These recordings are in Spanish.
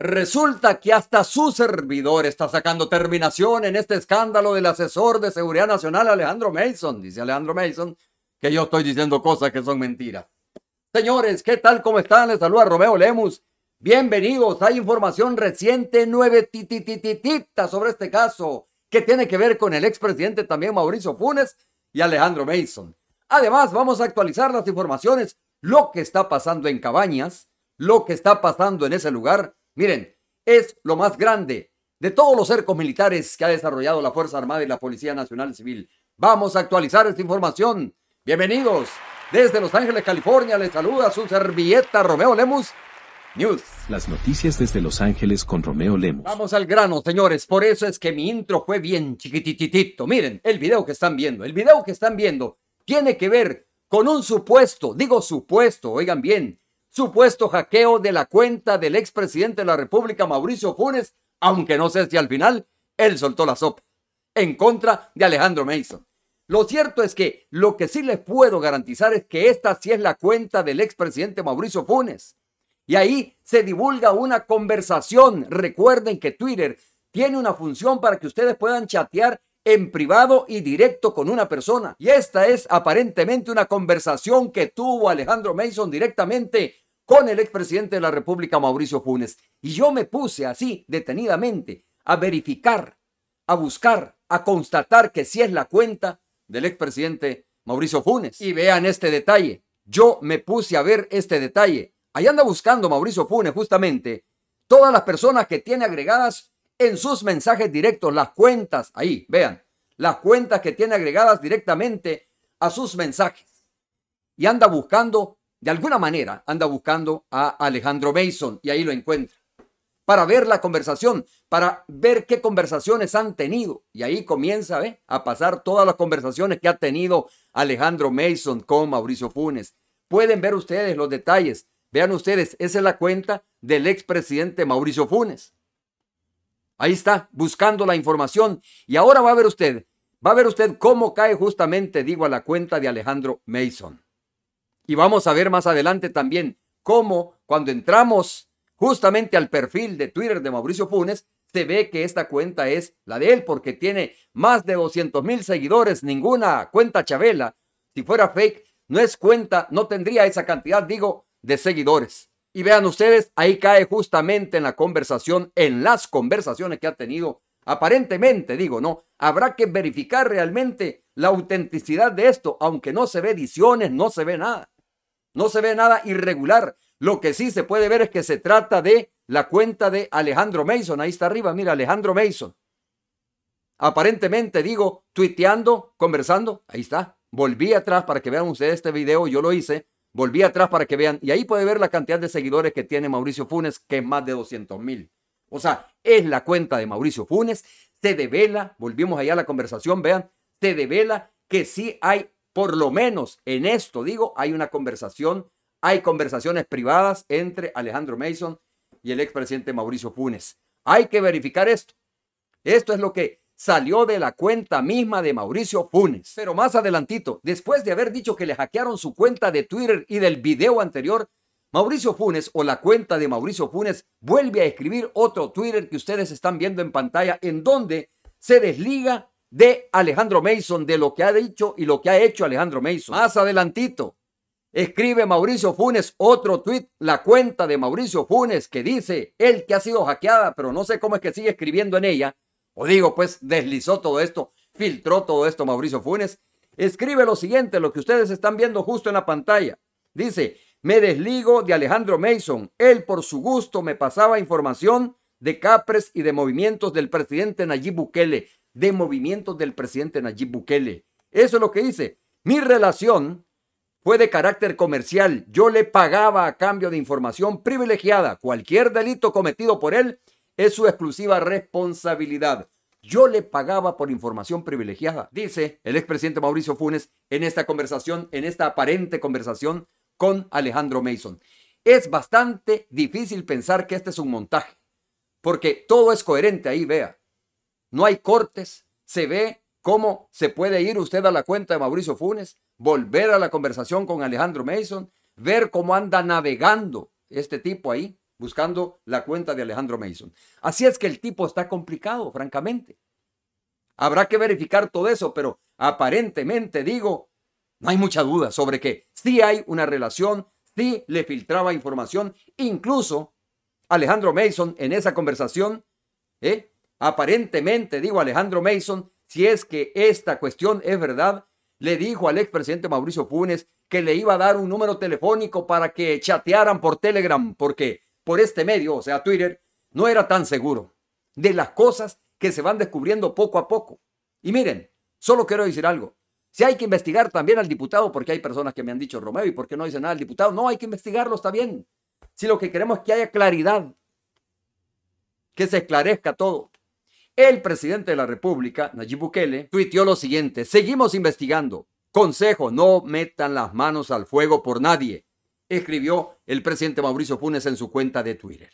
Resulta que hasta su servidor está sacando terminación en este escándalo del asesor de seguridad nacional Alejandro Mason. Dice Alejandro Mason que yo estoy diciendo cosas que son mentiras. Señores, ¿qué tal? ¿Cómo están? Les saluda Romeo Lemus. Bienvenidos. Hay información reciente, nueve titititita sobre este caso que tiene que ver con el expresidente también Mauricio Funes y Alejandro Mason. Además, vamos a actualizar las informaciones, lo que está pasando en Cabañas, lo que está pasando en ese lugar Miren, es lo más grande de todos los cercos militares que ha desarrollado la Fuerza Armada y la Policía Nacional Civil. Vamos a actualizar esta información. Bienvenidos. Desde Los Ángeles, California, les saluda su servilleta Romeo Lemus News. Las noticias desde Los Ángeles con Romeo Lemus. Vamos al grano, señores. Por eso es que mi intro fue bien chiquititito. Miren, el video que están viendo, el video que están viendo tiene que ver con un supuesto, digo supuesto, oigan bien, supuesto hackeo de la cuenta del expresidente de la República, Mauricio Funes, aunque no sé si al final él soltó la sopa, en contra de Alejandro Mason. Lo cierto es que lo que sí les puedo garantizar es que esta sí es la cuenta del expresidente Mauricio Funes. Y ahí se divulga una conversación. Recuerden que Twitter tiene una función para que ustedes puedan chatear en privado y directo con una persona. Y esta es aparentemente una conversación que tuvo Alejandro Mason directamente con el expresidente de la República, Mauricio Funes. Y yo me puse así, detenidamente, a verificar, a buscar, a constatar que sí es la cuenta del expresidente Mauricio Funes. Y vean este detalle. Yo me puse a ver este detalle. Ahí anda buscando Mauricio Funes justamente todas las personas que tiene agregadas en sus mensajes directos, las cuentas, ahí, vean, las cuentas que tiene agregadas directamente a sus mensajes. Y anda buscando de alguna manera anda buscando a Alejandro Mason y ahí lo encuentra. Para ver la conversación, para ver qué conversaciones han tenido. Y ahí comienza a pasar todas las conversaciones que ha tenido Alejandro Mason con Mauricio Funes. Pueden ver ustedes los detalles. Vean ustedes, esa es la cuenta del expresidente Mauricio Funes. Ahí está, buscando la información. Y ahora va a ver usted, va a ver usted cómo cae justamente, digo, a la cuenta de Alejandro Mason. Y vamos a ver más adelante también cómo cuando entramos justamente al perfil de Twitter de Mauricio Funes, se ve que esta cuenta es la de él porque tiene más de 200 mil seguidores, ninguna cuenta Chabela. Si fuera fake, no es cuenta, no tendría esa cantidad, digo, de seguidores. Y vean ustedes, ahí cae justamente en la conversación, en las conversaciones que ha tenido. Aparentemente, digo, ¿no? Habrá que verificar realmente la autenticidad de esto, aunque no se ve ediciones, no se ve nada. No se ve nada irregular. Lo que sí se puede ver es que se trata de la cuenta de Alejandro Mason. Ahí está arriba, mira, Alejandro Mason. Aparentemente, digo, tuiteando, conversando. Ahí está. Volví atrás para que vean ustedes este video. Yo lo hice. Volví atrás para que vean. Y ahí puede ver la cantidad de seguidores que tiene Mauricio Funes, que es más de 200 mil. O sea, es la cuenta de Mauricio Funes. Se devela, volvimos allá a la conversación, vean, se devela que sí hay por lo menos en esto, digo, hay una conversación, hay conversaciones privadas entre Alejandro Mason y el expresidente Mauricio Funes. Hay que verificar esto. Esto es lo que salió de la cuenta misma de Mauricio Funes. Pero más adelantito, después de haber dicho que le hackearon su cuenta de Twitter y del video anterior, Mauricio Funes o la cuenta de Mauricio Funes vuelve a escribir otro Twitter que ustedes están viendo en pantalla en donde se desliga de Alejandro Mason, de lo que ha dicho y lo que ha hecho Alejandro Mason. Más adelantito, escribe Mauricio Funes otro tuit, la cuenta de Mauricio Funes que dice, el que ha sido hackeada, pero no sé cómo es que sigue escribiendo en ella, o digo, pues deslizó todo esto, filtró todo esto Mauricio Funes, escribe lo siguiente, lo que ustedes están viendo justo en la pantalla. Dice, me desligo de Alejandro Mason, él por su gusto me pasaba información de Capres y de movimientos del presidente Nayib Bukele de movimientos del presidente Nayib Bukele. Eso es lo que dice. Mi relación fue de carácter comercial. Yo le pagaba a cambio de información privilegiada. Cualquier delito cometido por él es su exclusiva responsabilidad. Yo le pagaba por información privilegiada, dice el expresidente Mauricio Funes en esta conversación, en esta aparente conversación con Alejandro Mason. Es bastante difícil pensar que este es un montaje, porque todo es coherente ahí, vea no hay cortes, se ve cómo se puede ir usted a la cuenta de Mauricio Funes, volver a la conversación con Alejandro Mason, ver cómo anda navegando este tipo ahí, buscando la cuenta de Alejandro Mason. Así es que el tipo está complicado, francamente. Habrá que verificar todo eso, pero aparentemente digo, no hay mucha duda sobre que sí hay una relación, sí le filtraba información, incluso Alejandro Mason en esa conversación, ¿eh? Aparentemente, digo Alejandro Mason, si es que esta cuestión es verdad, le dijo al expresidente Mauricio Funes que le iba a dar un número telefónico para que chatearan por Telegram, porque por este medio, o sea, Twitter, no era tan seguro de las cosas que se van descubriendo poco a poco. Y miren, solo quiero decir algo. Si hay que investigar también al diputado, porque hay personas que me han dicho, Romeo, ¿y porque no dice nada al diputado? No, hay que investigarlo, está bien. Si lo que queremos es que haya claridad, que se esclarezca todo. El presidente de la República, Nayib Bukele, tuiteó lo siguiente, seguimos investigando. Consejo, no metan las manos al fuego por nadie, escribió el presidente Mauricio Funes en su cuenta de Twitter.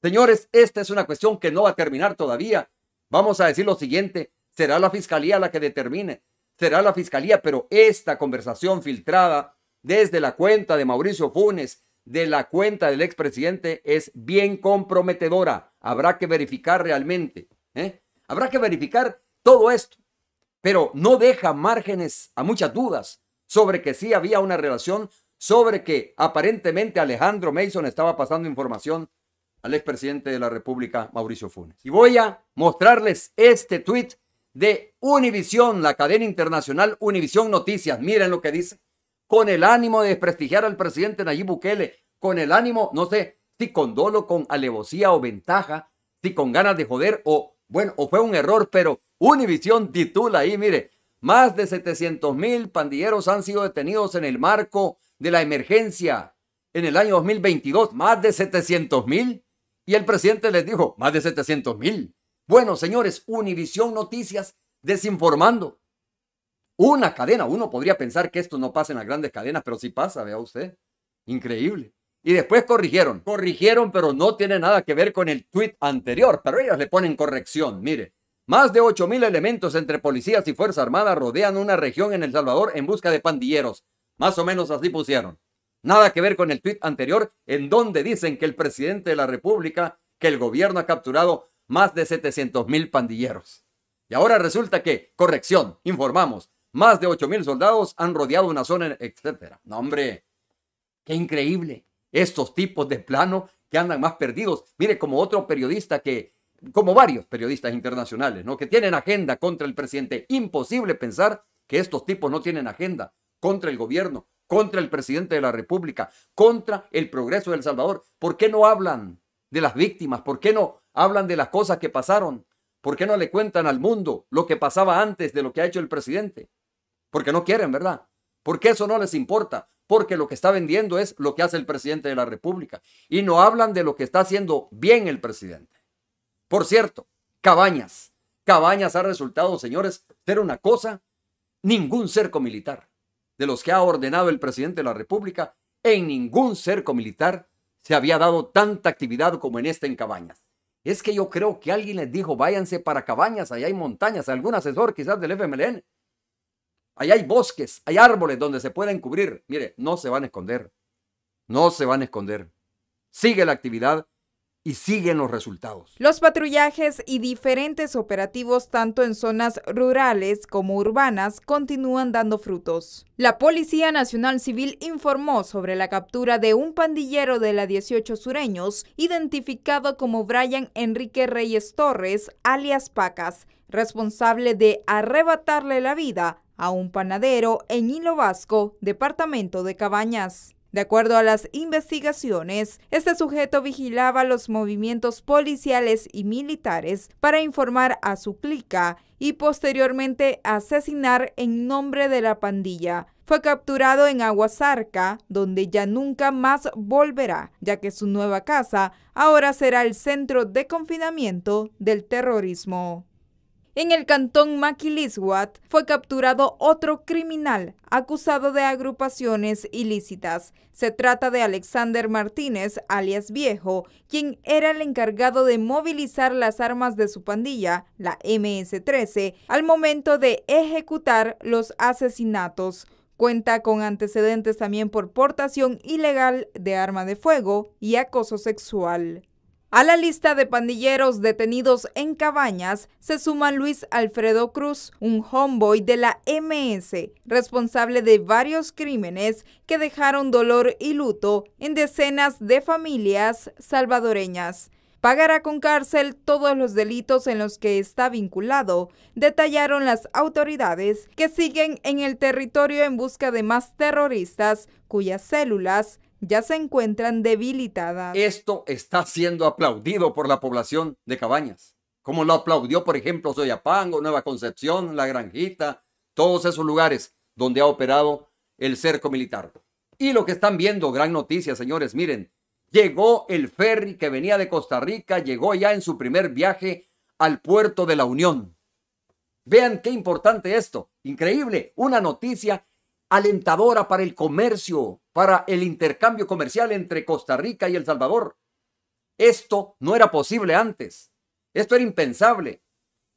Señores, esta es una cuestión que no va a terminar todavía. Vamos a decir lo siguiente, será la fiscalía la que determine, será la fiscalía, pero esta conversación filtrada desde la cuenta de Mauricio Funes, de la cuenta del expresidente, es bien comprometedora. Habrá que verificar realmente. ¿eh? Habrá que verificar todo esto, pero no deja márgenes a muchas dudas sobre que sí había una relación, sobre que aparentemente Alejandro Mason estaba pasando información al expresidente de la República, Mauricio Funes. Y voy a mostrarles este tweet de Univisión, la cadena internacional Univisión Noticias. Miren lo que dice. Con el ánimo de desprestigiar al presidente Nayib Bukele, con el ánimo, no sé si con dolo, con alevosía o ventaja, si con ganas de joder o bueno, o fue un error, pero Univisión titula ahí, mire, más de 700 mil pandilleros han sido detenidos en el marco de la emergencia en el año 2022, más de 700 mil. Y el presidente les dijo, más de 700 mil. Bueno, señores, Univisión Noticias desinformando. Una cadena, uno podría pensar que esto no pasa en las grandes cadenas, pero sí pasa, vea usted. Increíble. Y después corrigieron. Corrigieron, pero no tiene nada que ver con el tweet anterior. Pero ellas le ponen corrección. Mire, más de 8.000 elementos entre policías y Fuerza Armada rodean una región en El Salvador en busca de pandilleros. Más o menos así pusieron. Nada que ver con el tweet anterior en donde dicen que el presidente de la República, que el gobierno ha capturado más de 700.000 pandilleros. Y ahora resulta que, corrección, informamos, más de 8.000 soldados han rodeado una zona, etc. No, hombre, qué increíble estos tipos de plano que andan más perdidos. Mire, como otro periodista que, como varios periodistas internacionales, ¿no? Que tienen agenda contra el presidente. Imposible pensar que estos tipos no tienen agenda contra el gobierno, contra el presidente de la República, contra el progreso de Salvador. ¿Por qué no hablan de las víctimas? ¿Por qué no hablan de las cosas que pasaron? ¿Por qué no le cuentan al mundo lo que pasaba antes de lo que ha hecho el presidente? Porque no quieren, ¿verdad? Porque eso no les importa porque lo que está vendiendo es lo que hace el presidente de la República y no hablan de lo que está haciendo bien el presidente. Por cierto, Cabañas. Cabañas ha resultado, señores, ser una cosa, ningún cerco militar de los que ha ordenado el presidente de la República, en ningún cerco militar se había dado tanta actividad como en este en Cabañas. Es que yo creo que alguien les dijo, váyanse para Cabañas, allá hay montañas, algún asesor quizás del FMLN Allá hay bosques, hay árboles donde se pueden cubrir. Mire, no se van a esconder. No se van a esconder. Sigue la actividad y siguen los resultados. Los patrullajes y diferentes operativos tanto en zonas rurales como urbanas continúan dando frutos. La Policía Nacional Civil informó sobre la captura de un pandillero de la 18 Sureños, identificado como Brian Enrique Reyes Torres, alias Pacas, responsable de arrebatarle la vida a un panadero en Hilo Vasco, departamento de Cabañas. De acuerdo a las investigaciones, este sujeto vigilaba los movimientos policiales y militares para informar a su clica y posteriormente asesinar en nombre de la pandilla. Fue capturado en Aguasarca, donde ya nunca más volverá, ya que su nueva casa ahora será el centro de confinamiento del terrorismo. En el cantón Maquilisguat fue capturado otro criminal acusado de agrupaciones ilícitas. Se trata de Alexander Martínez, alias Viejo, quien era el encargado de movilizar las armas de su pandilla, la MS-13, al momento de ejecutar los asesinatos. Cuenta con antecedentes también por portación ilegal de arma de fuego y acoso sexual. A la lista de pandilleros detenidos en Cabañas se suma Luis Alfredo Cruz, un homeboy de la MS, responsable de varios crímenes que dejaron dolor y luto en decenas de familias salvadoreñas. Pagará con cárcel todos los delitos en los que está vinculado, detallaron las autoridades que siguen en el territorio en busca de más terroristas cuyas células ya se encuentran debilitadas. Esto está siendo aplaudido por la población de Cabañas, como lo aplaudió, por ejemplo, Soyapango, Nueva Concepción, La Granjita, todos esos lugares donde ha operado el cerco militar. Y lo que están viendo, gran noticia, señores, miren, llegó el ferry que venía de Costa Rica, llegó ya en su primer viaje al puerto de la Unión. Vean qué importante esto, increíble, una noticia alentadora para el comercio, para el intercambio comercial entre Costa Rica y El Salvador. Esto no era posible antes. Esto era impensable.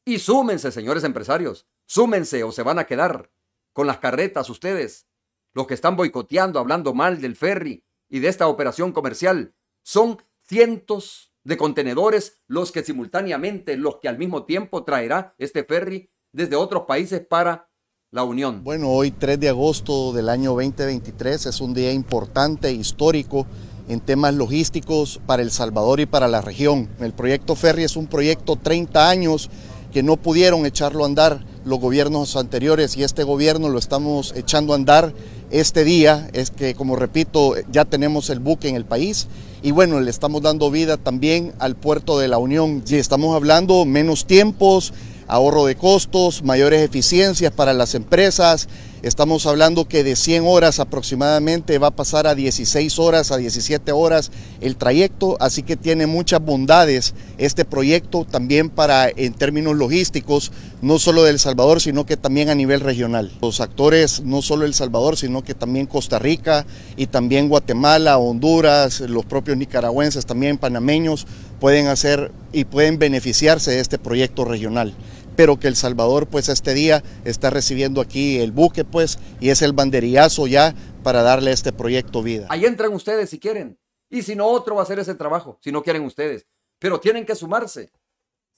Y súmense, señores empresarios, súmense o se van a quedar con las carretas ustedes. Los que están boicoteando, hablando mal del ferry y de esta operación comercial, son cientos de contenedores los que simultáneamente, los que al mismo tiempo traerá este ferry desde otros países para la unión. Bueno, hoy 3 de agosto del año 2023 es un día importante, e histórico en temas logísticos para El Salvador y para la región. El proyecto Ferry es un proyecto 30 años que no pudieron echarlo a andar los gobiernos anteriores y este gobierno lo estamos echando a andar este día. Es que, como repito, ya tenemos el buque en el país y bueno, le estamos dando vida también al puerto de la Unión. Y estamos hablando menos tiempos, ahorro de costos, mayores eficiencias para las empresas. Estamos hablando que de 100 horas aproximadamente va a pasar a 16 horas, a 17 horas el trayecto, así que tiene muchas bondades este proyecto también para en términos logísticos, no solo de El Salvador, sino que también a nivel regional. Los actores, no solo El Salvador, sino que también Costa Rica y también Guatemala, Honduras, los propios nicaragüenses, también panameños, pueden hacer y pueden beneficiarse de este proyecto regional pero que El Salvador pues este día está recibiendo aquí el buque pues y es el banderillazo ya para darle este proyecto vida. Ahí entran ustedes si quieren y si no otro va a hacer ese trabajo, si no quieren ustedes, pero tienen que sumarse.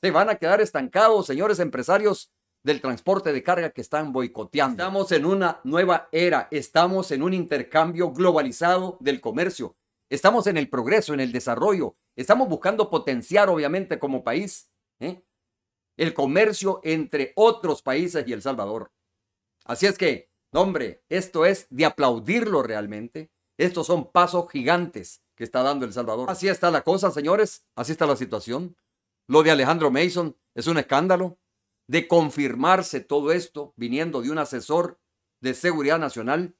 Se van a quedar estancados, señores empresarios del transporte de carga que están boicoteando. Estamos en una nueva era, estamos en un intercambio globalizado del comercio, estamos en el progreso, en el desarrollo, estamos buscando potenciar obviamente como país ¿eh? el comercio entre otros países y El Salvador. Así es que, hombre, esto es de aplaudirlo realmente. Estos son pasos gigantes que está dando El Salvador. Así está la cosa, señores. Así está la situación. Lo de Alejandro Mason es un escándalo. De confirmarse todo esto viniendo de un asesor de seguridad nacional,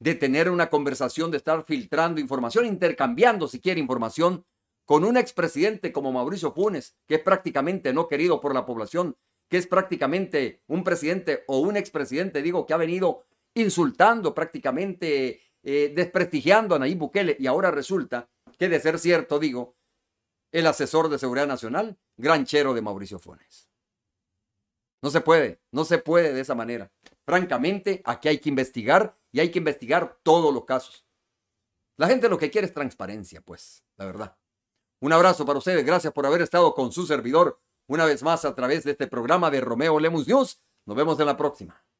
de tener una conversación, de estar filtrando información, intercambiando si quiere información con un expresidente como Mauricio Funes, que es prácticamente no querido por la población, que es prácticamente un presidente o un expresidente, digo, que ha venido insultando prácticamente, eh, desprestigiando a Nayib Bukele, y ahora resulta que de ser cierto, digo, el asesor de seguridad nacional, gran chero de Mauricio Funes. No se puede, no se puede de esa manera. Francamente, aquí hay que investigar y hay que investigar todos los casos. La gente lo que quiere es transparencia, pues, la verdad. Un abrazo para ustedes. Gracias por haber estado con su servidor una vez más a través de este programa de Romeo Lemus News. Nos vemos en la próxima.